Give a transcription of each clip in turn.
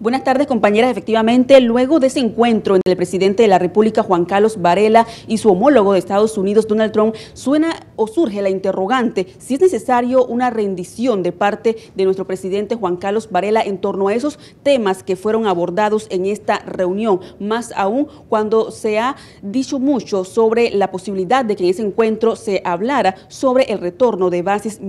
Buenas tardes, compañeras. Efectivamente, luego de ese encuentro entre el presidente de la República, Juan Carlos Varela, y su homólogo de Estados Unidos, Donald Trump, suena o surge la interrogante si es necesario una rendición de parte de nuestro presidente Juan Carlos Varela en torno a esos temas que fueron abordados en esta reunión, más aún cuando se ha dicho mucho sobre la posibilidad de que en ese encuentro se hablara sobre el retorno de bases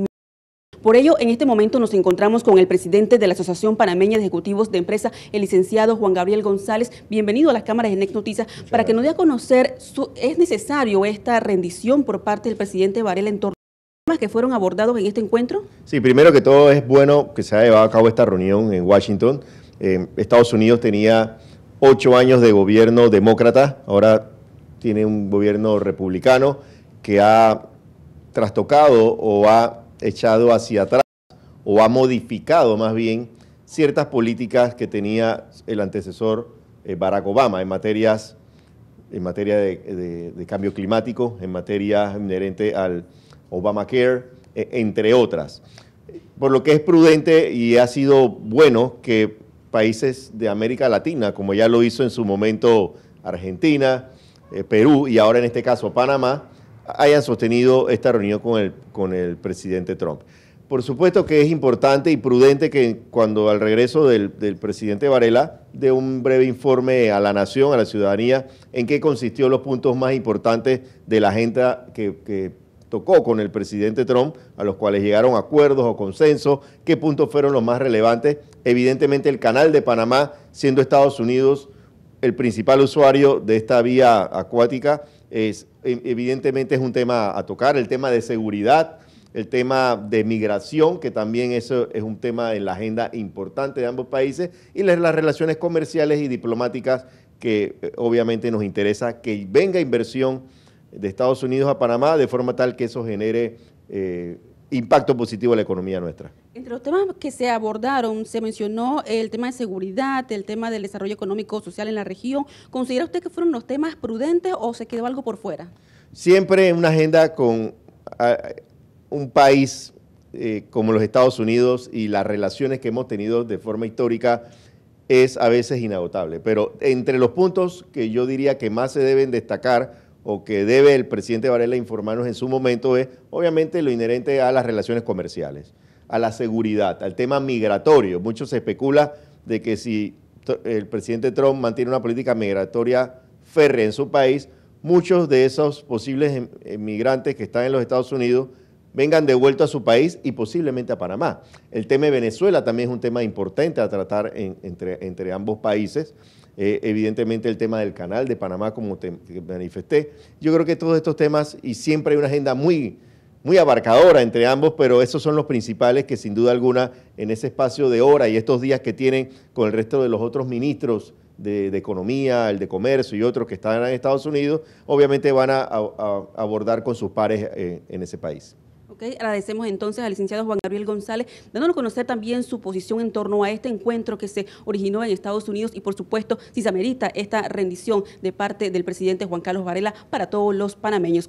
por ello, en este momento nos encontramos con el presidente de la Asociación Panameña de Ejecutivos de Empresa, el licenciado Juan Gabriel González. Bienvenido a las cámaras de Next Noticias. para que nos dé a conocer, ¿es necesario esta rendición por parte del presidente Varela en torno a los temas que fueron abordados en este encuentro? Sí, primero que todo es bueno que se haya llevado a cabo esta reunión en Washington. Eh, Estados Unidos tenía ocho años de gobierno demócrata, ahora tiene un gobierno republicano que ha trastocado o ha echado hacia atrás o ha modificado más bien ciertas políticas que tenía el antecesor eh, Barack Obama en materias en materia de, cambio climático, en materia inherente al Obamacare, e, entre otras. Por lo que es prudente y ha sido bueno que países de América Latina, como ya lo hizo en su momento Argentina, eh, Perú y ahora en este caso Panamá, hayan sostenido esta reunión con el, con el presidente Trump. Por supuesto que es importante y prudente que cuando al regreso del, presidente Varela dé un breve informe a la nación, a la ciudadanía, en qué consistió los puntos más importantes de la agenda que, que tocó con el presidente Trump, a los cuales llegaron acuerdos o consensos, qué puntos fueron los más relevantes. Evidentemente el canal de Panamá, siendo Estados Unidos el principal usuario de esta vía acuática, e, evidentemente es un tema a tocar, el tema de seguridad, el tema de migración, que también es un tema en la agenda importante de ambos países, y las, relaciones comerciales y diplomáticas que eh, obviamente nos interesa que venga inversión de Estados Unidos a Panamá de forma tal que eso genere eh, impacto positivo a la economía nuestra. Entre los temas que se abordaron, se mencionó el tema de seguridad, el tema del desarrollo económico social en la región. ¿Considera usted que fueron los temas prudentes o se quedó algo por fuera? Siempre en una agenda con ah, un país eh, como los Estados Unidos y las relaciones que hemos tenido de forma histórica es a veces inagotable. Pero entre los puntos que yo diría que más se deben destacar o que debe el presidente Varela informarnos en su momento es, obviamente, lo inherente a las relaciones comerciales, a la seguridad, al tema migratorio. Mucho se especula de que si el presidente Trump mantiene una política migratoria férrea en su país, muchos de esos posibles inmigrantes em-, que están en los Estados Unidos vengan de a su país y posiblemente a Panamá. El tema de Venezuela también es un tema importante a tratar entre ambos países eh, evidentemente el tema del canal de Panamá, como te manifesté. Yo creo que todos estos temas, y siempre hay una agenda muy, muy abarcadora entre ambos, pero esos son los principales que sin duda alguna en ese espacio de hora y estos días que tienen con el resto de los otros ministros de, Economía, el de Comercio y otros que están en Estados Unidos, obviamente van a, abordar con sus pares eh, en ese país. Agradecemos entonces al licenciado Juan Gabriel González, dándonos a conocer también su posición en torno a este encuentro que se originó en Estados Unidos y por supuesto si se amerita esta rendición de parte del presidente Juan Carlos Varela para todos los panameños.